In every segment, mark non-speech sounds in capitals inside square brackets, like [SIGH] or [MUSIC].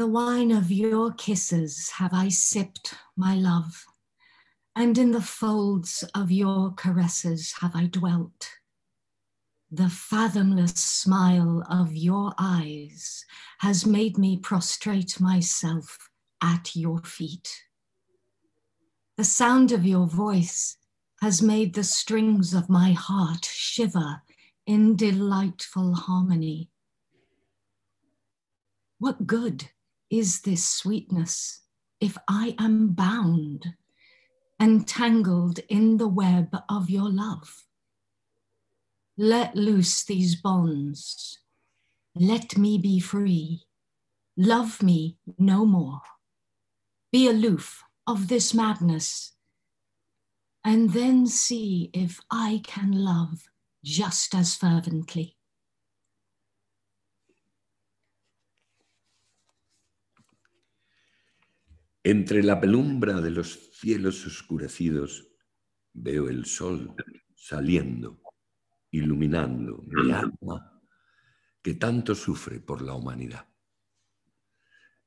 The wine of your kisses have I sipped, my love, and in the folds of your caresses have I dwelt. The fathomless smile of your eyes has made me prostrate myself at your feet. The sound of your voice has made the strings of my heart shiver in delightful harmony. What good is this sweetness if I am bound, entangled in the web of your love? Let loose these bonds. Let me be free. Love me no more. Be aloof of this madness. And then see if I can love just as fervently. Entre la penumbra de los cielos oscurecidos veo el sol saliendo, iluminando mi alma que tanto sufre por la humanidad.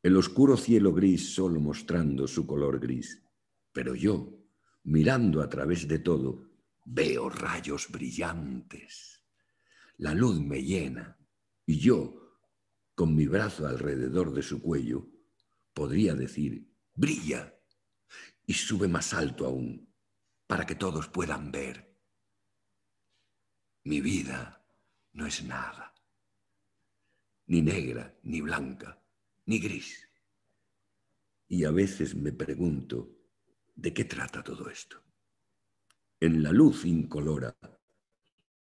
El oscuro cielo gris solo mostrando su color gris, pero yo, mirando a través de todo, veo rayos brillantes. La luz me llena y yo, con mi brazo alrededor de su cuello, podría decir brilla y sube más alto aún para que todos puedan ver. Mi vida no es nada, ni negra, ni blanca, ni gris. Y a veces me pregunto, ¿de qué trata todo esto? En la luz incolora,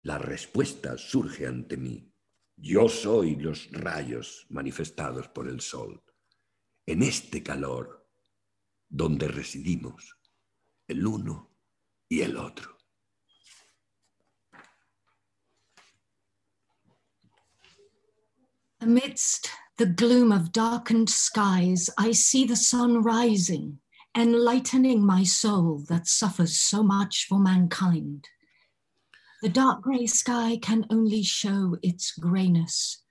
la respuesta surge ante mí. Yo soy los rayos manifestados por el sol. En este calor donde residimos, el uno y el otro. Amidst the gloom of darkened skies, I see the sun rising, enlightening my soul that suffers so much for mankind. The dark grey sky can only show its greyness,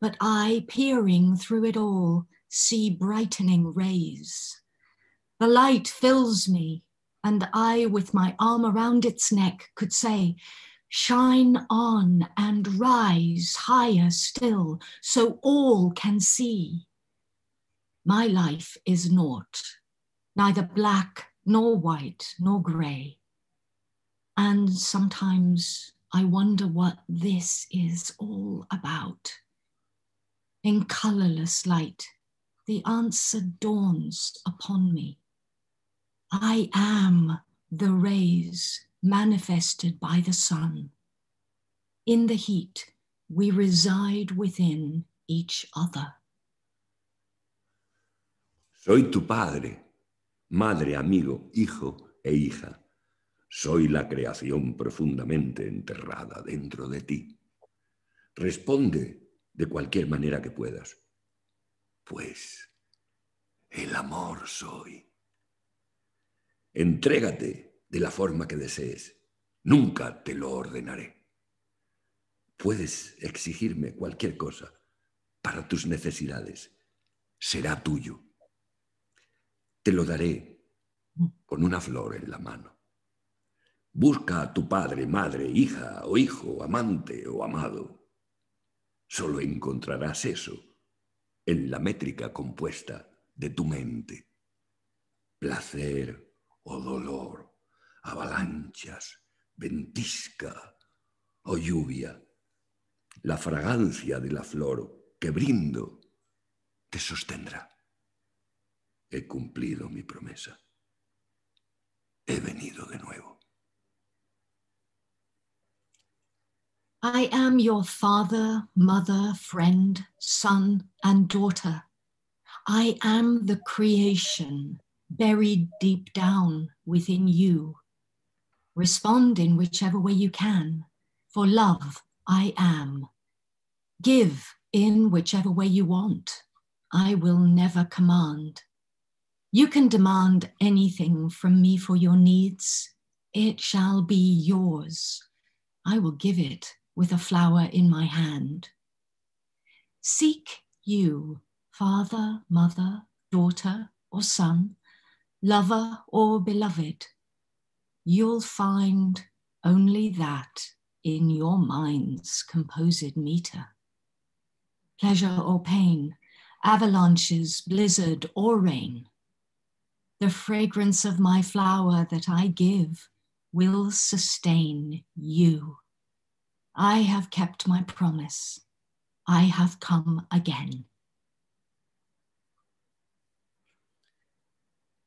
but I, peering through it all, see brightening rays. The light fills me, and I, with my arm around its neck, could say, Shine on and rise higher still, so all can see. My life is naught, neither black nor white nor grey. And sometimes I wonder what this is all about. In colourless light, the answer dawns upon me. I am the rays manifested by the sun. In the heat, we reside within each other. Soy tu padre, madre, amigo, hijo e hija. Soy la creación profundamente enterrada dentro de ti. Responde de cualquier manera que puedas, pues el amor soy. Entrégate de la forma que desees. Nunca te lo ordenaré. Puedes exigirme cualquier cosa para tus necesidades. Será tuyo. Te lo daré con una flor en la mano. Busca a tu padre, madre, hija o hijo, amante o amado. Solo encontrarás eso en la métrica compuesta de tu mente. Placer, o dolor, avalanchas, ventisca o lluvia. La fragancia de la flor que brindo te sostendrá. He cumplido mi promesa. He venido de nuevo. I am your father, mother, friend, son, and daughter. I am the creation buried deep down within you. Respond in whichever way you can. For love, I am. Give in whichever way you want. I will never command. You can demand anything from me for your needs. It shall be yours. I will give it with a flower in my hand. Seek you, father, mother, daughter, or son, lover or beloved, you'll find only that in your mind's composed meter. Pleasure or pain, avalanches, blizzard or rain, the fragrance of my flower that I give will sustain you. I have kept my promise. I have come again.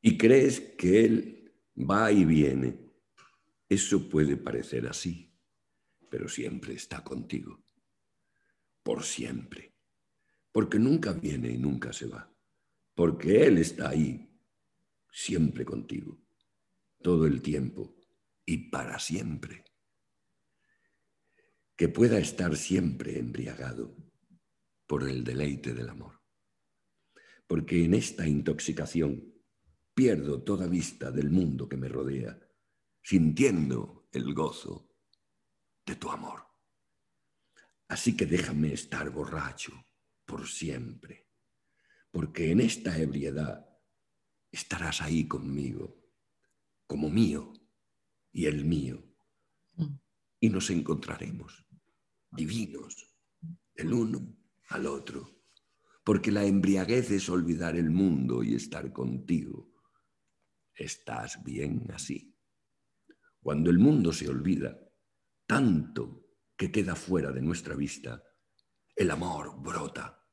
y crees que Él va y viene. Eso puede parecer así, pero siempre está contigo, por siempre, porque nunca viene y nunca se va, porque Él está ahí, siempre contigo, todo el tiempo y para siempre. Que pueda estar siempre embriagado por el deleite del amor, porque en esta intoxicación pierdo toda vista del mundo que me rodea, sintiendo el gozo de tu amor. Así que déjame estar borracho por siempre, porque en esta ebriedad estarás ahí conmigo, como mío y el mío, mm. y nos encontraremos divinos el uno al otro, porque la embriaguez es olvidar el mundo y estar contigo estás bien así. Cuando el mundo se olvida, tanto que queda fuera de nuestra vista, el amor brota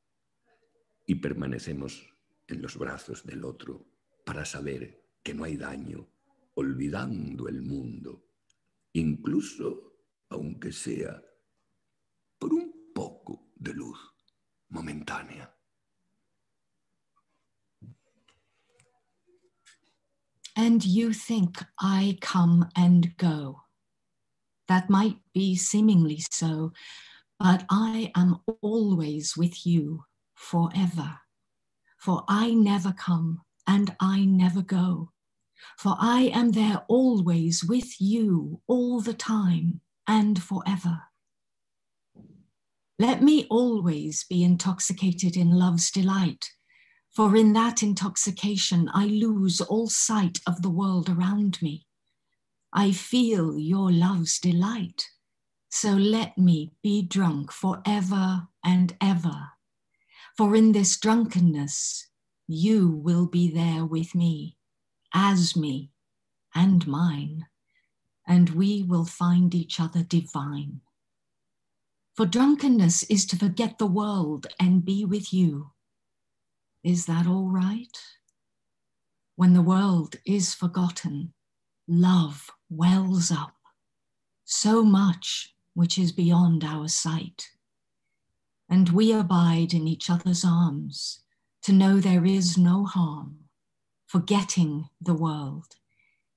y permanecemos en los brazos del otro para saber que no hay daño, olvidando el mundo, incluso aunque sea por un poco de luz momentánea. and you think I come and go. That might be seemingly so, but I am always with you forever. For I never come and I never go. For I am there always with you all the time and forever. Let me always be intoxicated in love's delight for in that intoxication, I lose all sight of the world around me. I feel your love's delight. So let me be drunk for ever and ever. For in this drunkenness, you will be there with me, as me and mine, and we will find each other divine. For drunkenness is to forget the world and be with you is that all right? When the world is forgotten, love wells up, so much which is beyond our sight. And we abide in each other's arms to know there is no harm, forgetting the world,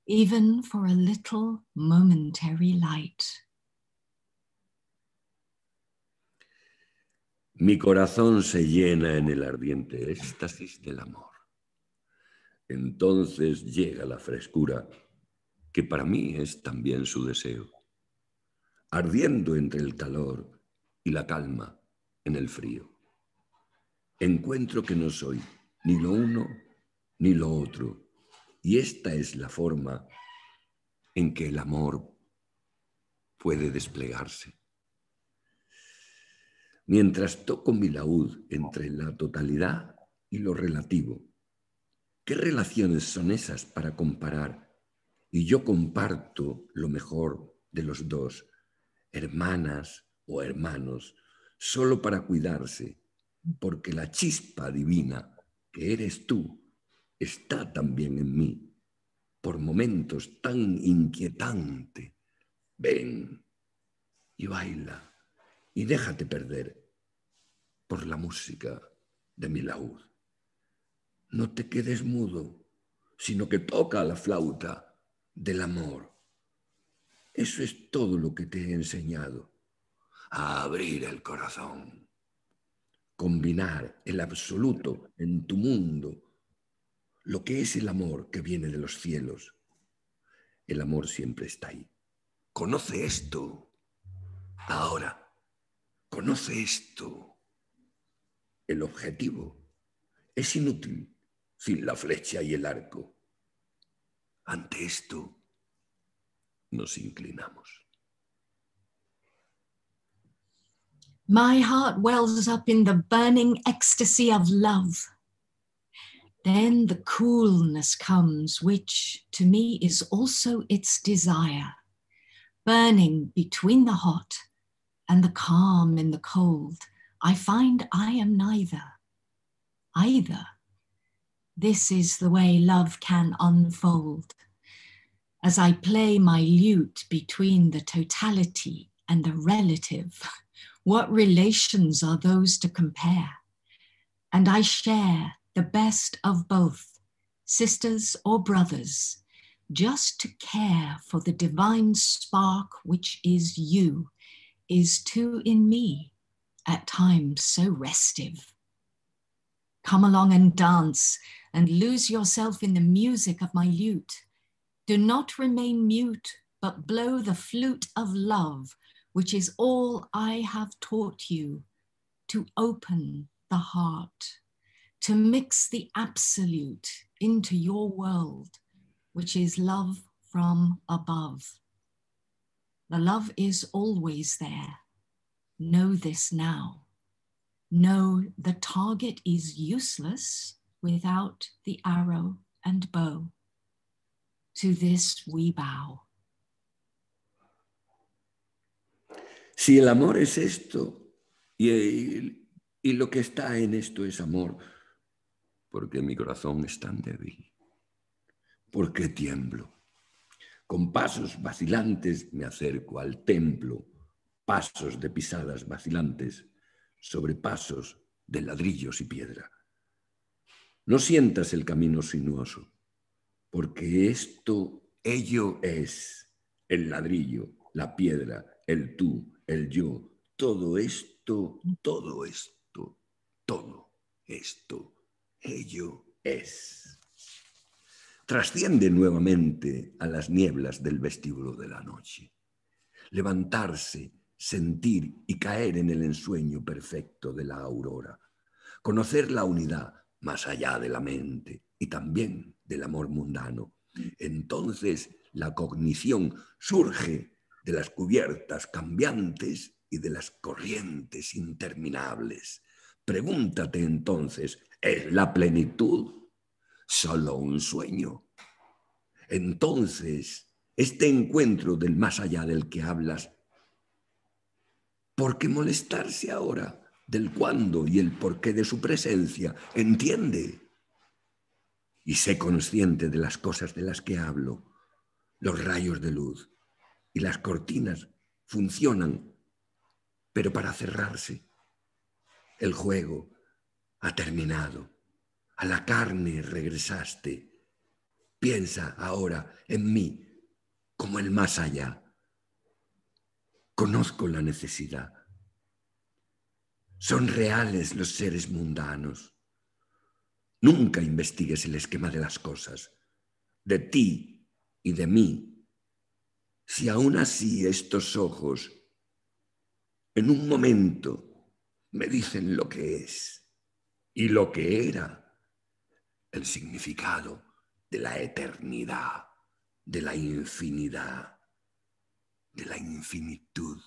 even for a little momentary light. Mi corazón se llena en el ardiente éxtasis del amor. Entonces llega la frescura, que para mí es también su deseo, ardiendo entre el calor y la calma en el frío. Encuentro que no soy ni lo uno ni lo otro, y esta es la forma en que el amor puede desplegarse mientras toco mi laúd entre la totalidad y lo relativo. ¿Qué relaciones son esas para comparar? Y yo comparto lo mejor de los dos, hermanas o hermanos, solo para cuidarse, porque la chispa divina que eres tú está también en mí, por momentos tan inquietante. Ven y baila y déjate perder por la música de mi laúd. No te quedes mudo, sino que toca la flauta del amor. Eso es todo lo que te he enseñado. A abrir el corazón. Combinar el absoluto en tu mundo. Lo que es el amor que viene de los cielos. El amor siempre está ahí. Conoce esto. Ahora Conoce esto. El objetivo es inútil sin la flecha y el arco. Ante esto nos inclinamos. My heart wells up in the burning ecstasy of love. Then the coolness comes, which to me is also its desire, burning between the hot and the calm in the cold, I find I am neither, either. This is the way love can unfold. As I play my lute between the totality and the relative, [LAUGHS] what relations are those to compare? And I share the best of both, sisters or brothers, just to care for the divine spark which is you is too in me, at times so restive. Come along and dance and lose yourself in the music of my lute. Do not remain mute, but blow the flute of love, which is all I have taught you, to open the heart, to mix the absolute into your world, which is love from above. The love is always there. Know this now. Know the target is useless without the arrow and bow. To this we bow. Si el amor es esto, y, y, y lo que está en esto es amor, porque mi corazón es tan débil, porque tiemblo. Con pasos vacilantes me acerco al templo, pasos de pisadas vacilantes sobre pasos de ladrillos y piedra. No sientas el camino sinuoso, porque esto, ello es el ladrillo, la piedra, el tú, el yo, todo esto, todo esto, todo esto, ello es trasciende nuevamente a las nieblas del vestíbulo de la noche. Levantarse, sentir y caer en el ensueño perfecto de la aurora. Conocer la unidad más allá de la mente y también del amor mundano. Entonces la cognición surge de las cubiertas cambiantes y de las corrientes interminables. Pregúntate entonces, ¿es la plenitud solo un sueño. Entonces, este encuentro del más allá del que hablas, ¿por qué molestarse ahora del cuándo y el porqué de su presencia? Entiende y sé consciente de las cosas de las que hablo. Los rayos de luz y las cortinas funcionan, pero para cerrarse. El juego ha terminado a la carne regresaste. Piensa ahora en mí como el más allá. Conozco la necesidad. Son reales los seres mundanos. Nunca investigues el esquema de las cosas, de ti y de mí. Si aún así estos ojos en un momento me dicen lo que es y lo que era el significado de la eternidad, de la infinidad, de la infinitud.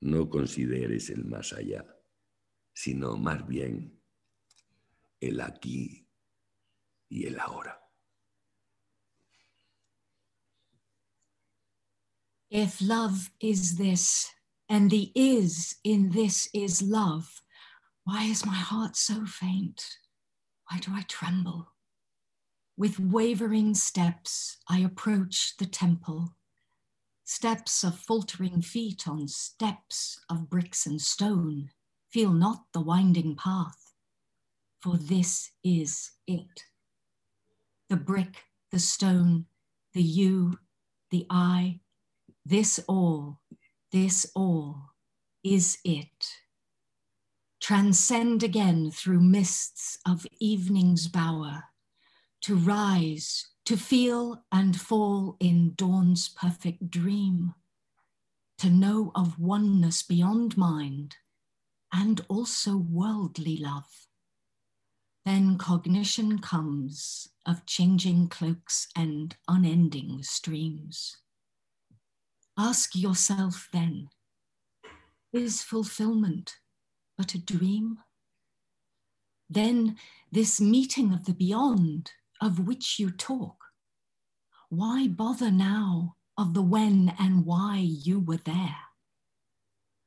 No consideres el más allá, sino más bien el aquí y el ahora. If love is this, and the is in this is love, why is my heart so faint? Why do I tremble? With wavering steps, I approach the temple. Steps of faltering feet on steps of bricks and stone. Feel not the winding path, for this is it. The brick, the stone, the you, the I, this all, this all is it transcend again through mists of evening's bower, to rise, to feel and fall in dawn's perfect dream, to know of oneness beyond mind and also worldly love. Then cognition comes of changing cloaks and unending streams. Ask yourself then, is fulfillment but a dream? Then this meeting of the beyond of which you talk, why bother now of the when and why you were there?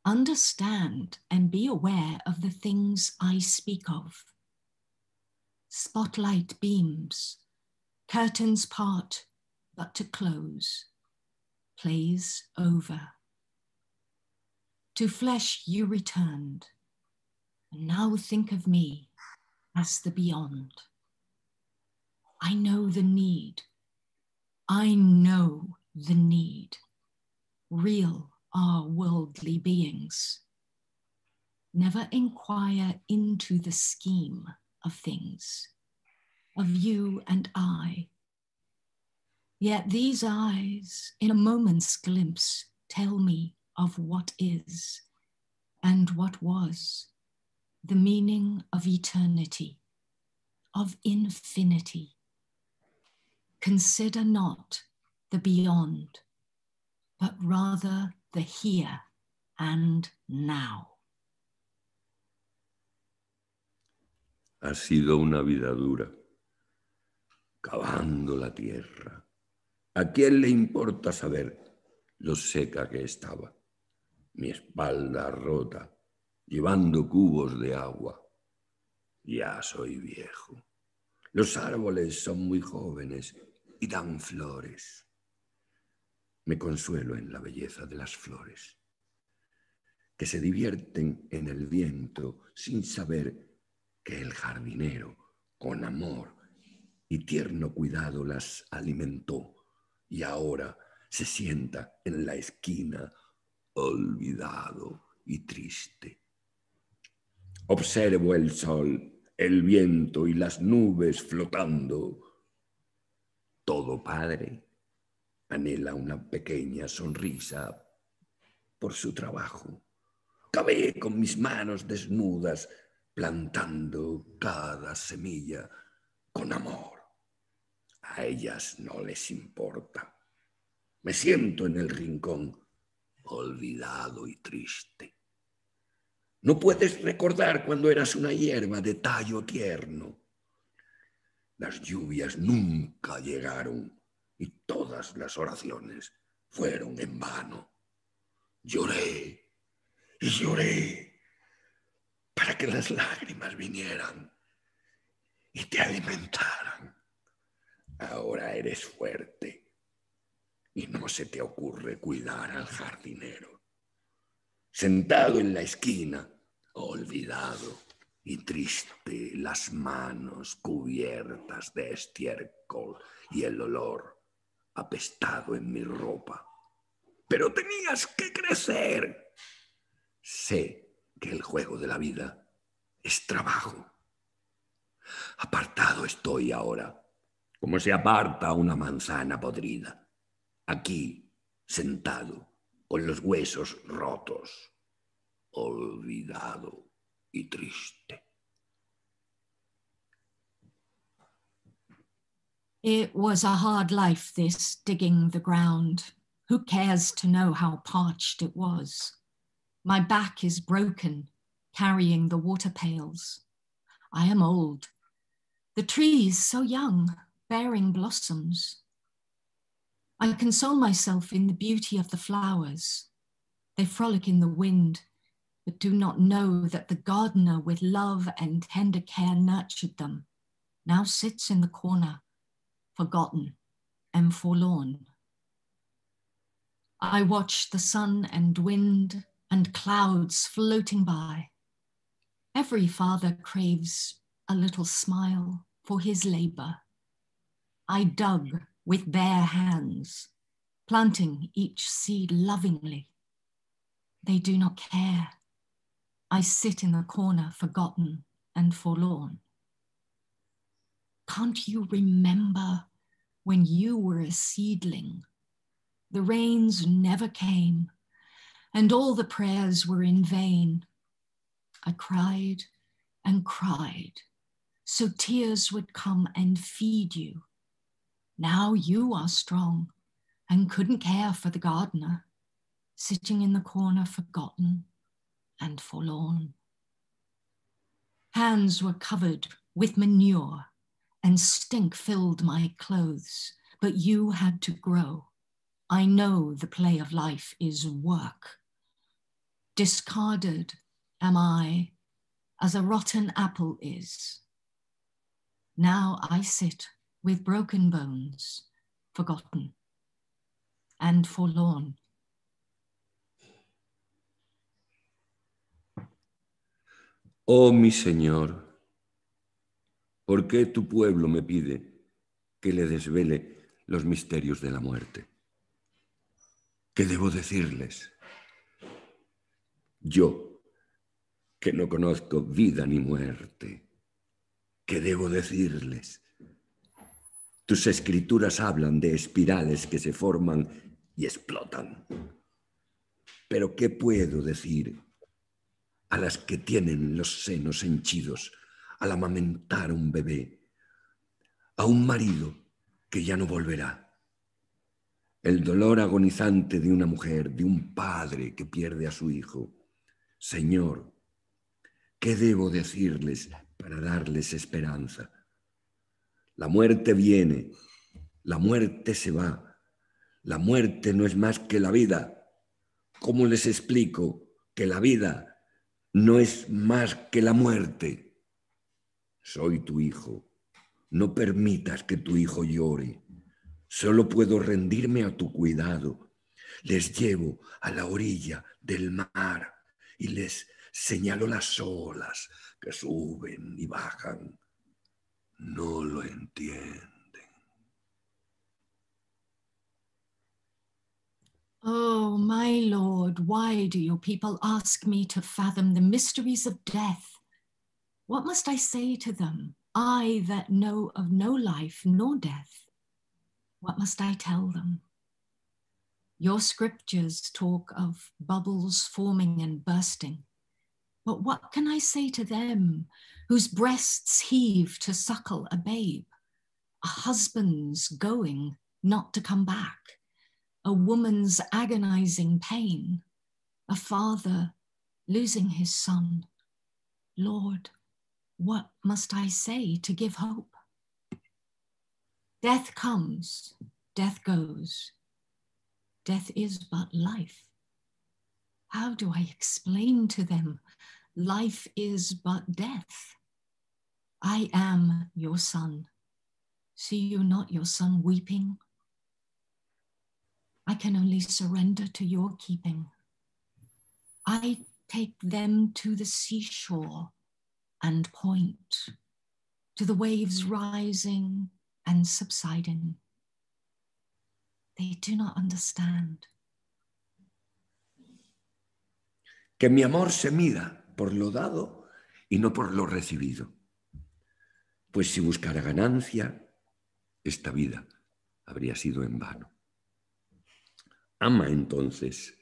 Understand and be aware of the things I speak of. Spotlight beams, curtains part but to close, plays over. To flesh you returned. And now think of me as the beyond. I know the need. I know the need. Real are worldly beings. Never inquire into the scheme of things, of you and I. Yet these eyes, in a moment's glimpse, tell me of what is and what was the meaning of eternity, of infinity. Consider not the beyond, but rather the here and now. Ha sido una vida dura, cavando la tierra. ¿A quién le importa saber lo seca que estaba? Mi espalda rota, llevando cubos de agua. Ya soy viejo. Los árboles son muy jóvenes y dan flores. Me consuelo en la belleza de las flores, que se divierten en el viento sin saber que el jardinero, con amor y tierno cuidado, las alimentó y ahora se sienta en la esquina, olvidado y triste Observo el sol, el viento y las nubes flotando. Todo padre anhela una pequeña sonrisa por su trabajo. Cabé con mis manos desnudas plantando cada semilla con amor. A ellas no les importa. Me siento en el rincón, olvidado y triste. No puedes recordar cuando eras una hierba de tallo tierno. Las lluvias nunca llegaron y todas las oraciones fueron en vano. Lloré y lloré para que las lágrimas vinieran y te alimentaran. Ahora eres fuerte y no se te ocurre cuidar al jardinero. Sentado en la esquina, olvidado y triste, las manos cubiertas de estiércol y el olor apestado en mi ropa. Pero tenías que crecer. Sé que el juego de la vida es trabajo. Apartado estoy ahora, como se aparta una manzana podrida, aquí, sentado, con los huesos rotos olvidado y triste. It was a hard life, this digging the ground. Who cares to know how parched it was? My back is broken, carrying the water pails. I am old. The trees so young, bearing blossoms. I console myself in the beauty of the flowers. They frolic in the wind, but do not know that the gardener with love and tender care nurtured them, now sits in the corner, forgotten and forlorn. I watch the sun and wind and clouds floating by. Every father craves a little smile for his labor. I dug with bare hands, planting each seed lovingly. They do not care I sit in the corner, forgotten and forlorn. Can't you remember when you were a seedling? The rains never came, and all the prayers were in vain. I cried and cried, so tears would come and feed you. Now you are strong and couldn't care for the gardener, sitting in the corner forgotten and forlorn. Hands were covered with manure, and stink filled my clothes, but you had to grow. I know the play of life is work. Discarded am I as a rotten apple is. Now I sit with broken bones, forgotten and forlorn. Oh mi Señor, ¿por qué tu pueblo me pide que le desvele los misterios de la muerte? ¿Qué debo decirles? Yo, que no conozco vida ni muerte, ¿qué debo decirles? Tus escrituras hablan de espirales que se forman y explotan. Pero ¿qué puedo decir a las que tienen los senos henchidos al amamentar un bebé, a un marido que ya no volverá. El dolor agonizante de una mujer, de un padre que pierde a su hijo. Señor, ¿qué debo decirles para darles esperanza? La muerte viene, la muerte se va, la muerte no es más que la vida. ¿Cómo les explico que la vida no es más que la muerte. Soy tu hijo. No permitas que tu hijo llore. Solo puedo rendirme a tu cuidado. Les llevo a la orilla del mar y les señalo las olas que suben y bajan. No lo entiendo. Oh, my Lord, why do your people ask me to fathom the mysteries of death? What must I say to them, I that know of no life nor death? What must I tell them? Your scriptures talk of bubbles forming and bursting. But what can I say to them whose breasts heave to suckle a babe, a husband's going not to come back? a woman's agonizing pain, a father losing his son. Lord, what must I say to give hope? Death comes, death goes. Death is but life. How do I explain to them life is but death? I am your son. See you not your son weeping I can only surrender to your keeping. I take them to the seashore and point, to the waves rising and subsiding. They do not understand. Que mi amor se mida por lo dado y no por lo recibido. Pues si buscara ganancia, esta vida habría sido en vano. Ama entonces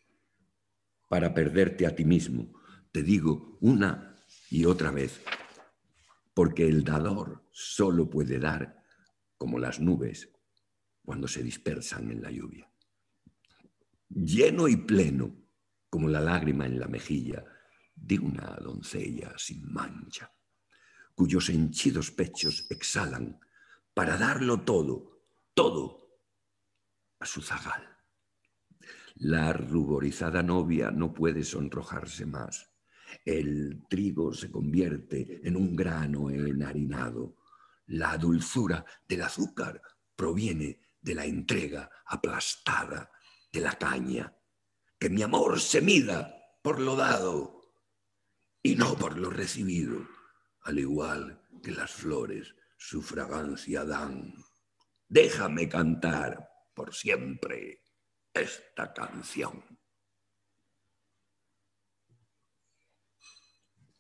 para perderte a ti mismo. Te digo una y otra vez, porque el dador solo puede dar como las nubes cuando se dispersan en la lluvia. Lleno y pleno como la lágrima en la mejilla de una doncella sin mancha, cuyos henchidos pechos exhalan para darlo todo, todo a su zagal. La ruborizada novia no puede sonrojarse más. El trigo se convierte en un grano enharinado. La dulzura del azúcar proviene de la entrega aplastada de la caña. Que mi amor se mida por lo dado y no por lo recibido, al igual que las flores su fragancia dan. Déjame cantar por siempre. esta canción.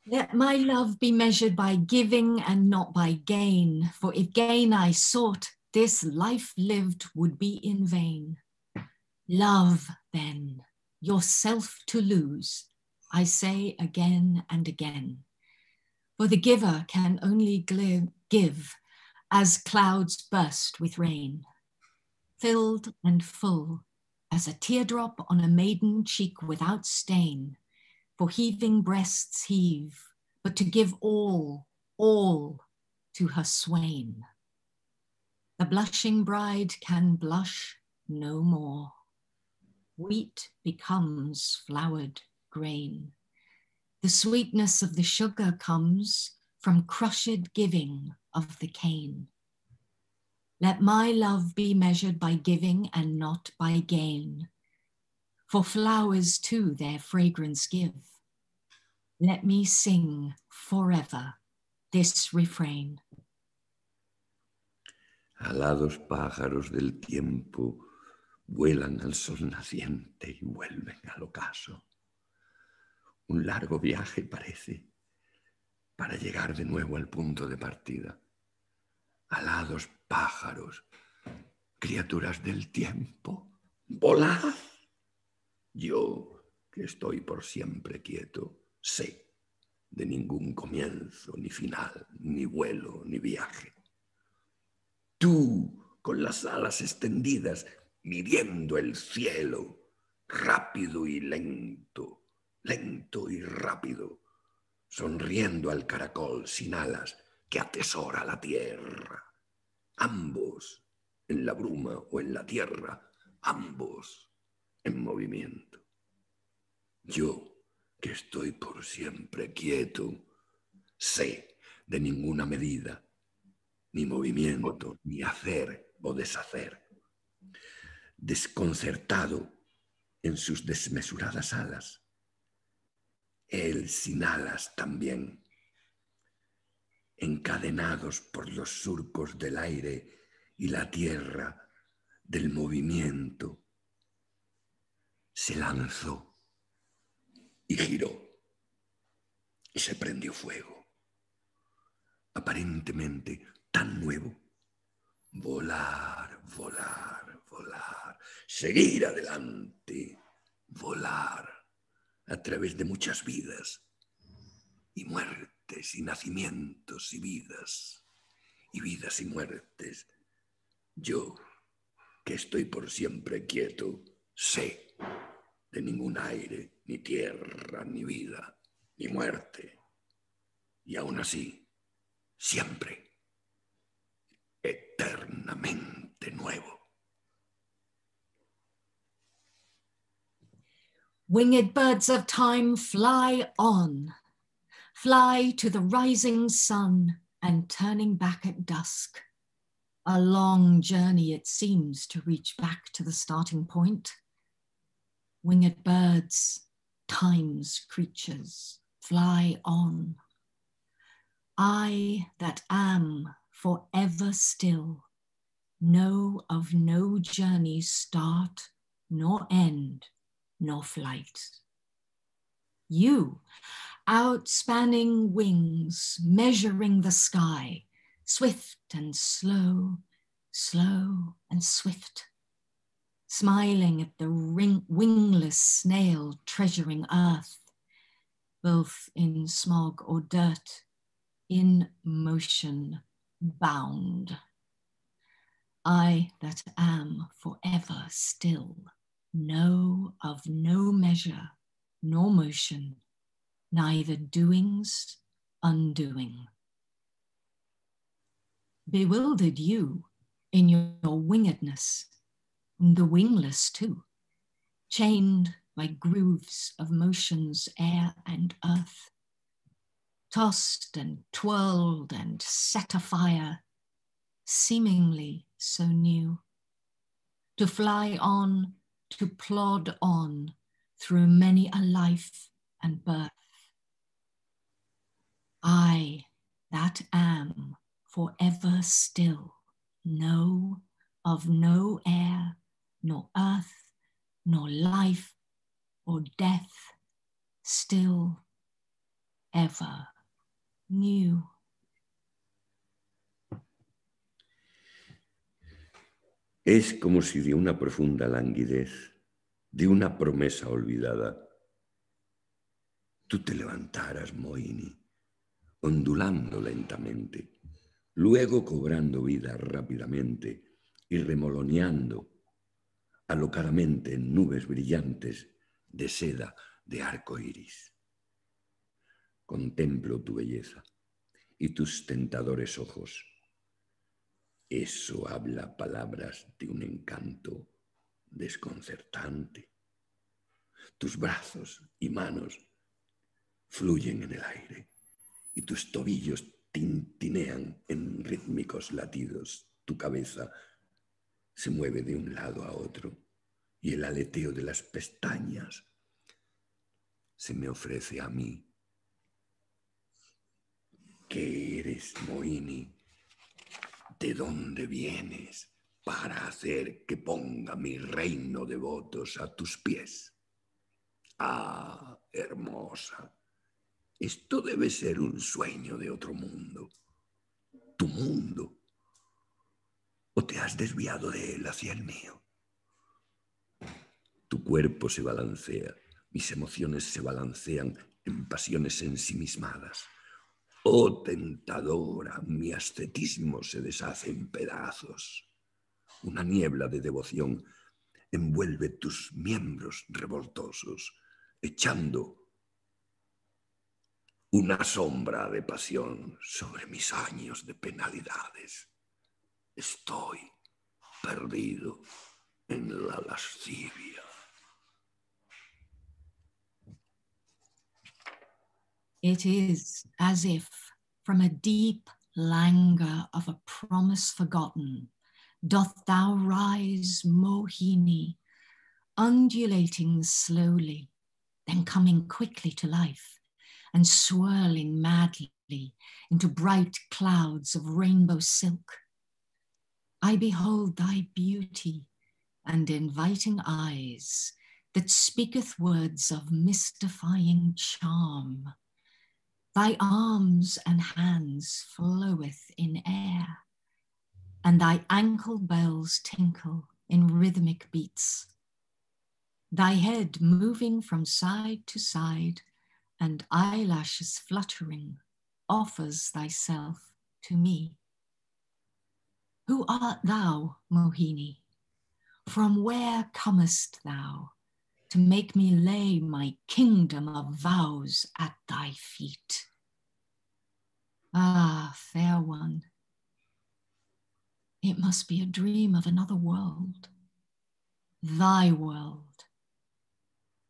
Let my love be measured by giving and not by gain, for if gain I sought, this life lived would be in vain. Love, then, yourself to lose, I say again and again. For the giver can only give as clouds burst with rain, filled and full as a teardrop on a maiden cheek without stain, for heaving breasts heave, but to give all, all to her swain. The blushing bride can blush no more. Wheat becomes flowered grain. The sweetness of the sugar comes from crushed giving of the cane. Let my love be measured by giving and not by gain. For flowers too their fragrance give. Let me sing forever this refrain. Alados pájaros del tiempo, vuelan al sol naciente y vuelven al ocaso. Un largo viaje parece para llegar de nuevo al punto de partida alados pájaros, criaturas del tiempo, volad. Yo, que estoy por siempre quieto, sé de ningún comienzo, ni final, ni vuelo, ni viaje. Tú, con las alas extendidas, midiendo el cielo, rápido y lento, lento y rápido, sonriendo al caracol sin alas, que atesora la tierra. Ambos, en la bruma o en la tierra, ambos en movimiento. Yo, que estoy por siempre quieto, sé de ninguna medida, ni movimiento, ni hacer o deshacer. Desconcertado en sus desmesuradas alas, él sin alas también encadenados por los surcos del aire y la tierra del movimiento, se lanzó y giró y se prendió fuego. Aparentemente tan nuevo. Volar, volar, volar, seguir adelante, volar a través de muchas vidas y muerte y nacimientos y vidas, y vidas y muertes. Yo, que estoy por siempre quieto, sé de ningún aire, ni tierra, ni vida, ni muerte. Y aún así, siempre, eternamente nuevo. Winged birds of time fly on. fly to the rising sun and turning back at dusk. A long journey it seems to reach back to the starting point. Winged birds, time's creatures, fly on. I that am forever still, know of no journey's start, nor end, nor flight you, outspanning wings, measuring the sky, swift and slow, slow and swift, smiling at the ring- wingless snail treasuring earth, both in smog or dirt, in motion, bound. I that am forever still, know of no measure nor motion, neither doings, undoing. Bewildered you in your wingedness, the wingless too, chained by grooves of motions, air and earth, tossed and twirled and set afire, seemingly so new, to fly on, to plod on, through many a life and birth. I that am forever still, know of no air, nor earth, nor life, or death, still, ever new. Es como si de una profunda languidez de una promesa olvidada. Tú te levantarás, Moini, ondulando lentamente, luego cobrando vida rápidamente y remoloneando alocadamente en nubes brillantes de seda de arco iris. Contemplo tu belleza y tus tentadores ojos. Eso habla palabras de un encanto desconcertante. Tus brazos y manos fluyen en el aire y tus tobillos tintinean en rítmicos latidos. Tu cabeza se mueve de un lado a otro y el aleteo de las pestañas se me ofrece a mí. ¿Qué eres, Moini? ¿De dónde vienes? para hacer que ponga mi reino de votos a tus pies. Ah, hermosa, esto debe ser un sueño de otro mundo, tu mundo, o te has desviado de él hacia el mío. Tu cuerpo se balancea, mis emociones se balancean en pasiones ensimismadas. Oh tentadora, mi ascetismo se deshace en pedazos una niebla de devoción envuelve tus miembros revoltosos, echando una sombra de pasión sobre mis años de penalidades. Estoy perdido en la lascivia. It is as if from a deep languor of a promise forgotten, doth thou rise, Mohini, undulating slowly, then coming quickly to life and swirling madly into bright clouds of rainbow silk. I behold thy beauty and inviting eyes that speaketh words of mystifying charm. Thy arms and hands floweth in air and thy ankle bells tinkle in rhythmic beats, thy head moving from side to side and eyelashes fluttering, offers thyself to me. Who art thou, Mohini? From where comest thou to make me lay my kingdom of vows at thy feet? Ah, fair one, it must be a dream of another world, thy world.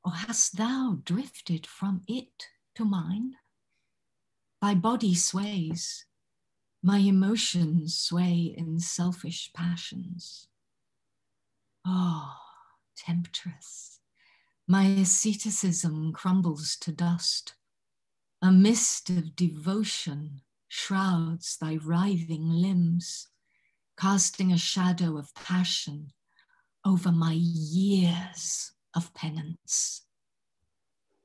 Or hast thou drifted from it to mine? Thy body sways, my emotions sway in selfish passions. Oh, temptress, my asceticism crumbles to dust. A mist of devotion shrouds thy writhing limbs casting a shadow of passion over my years of penance.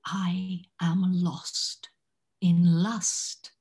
I am lost in lust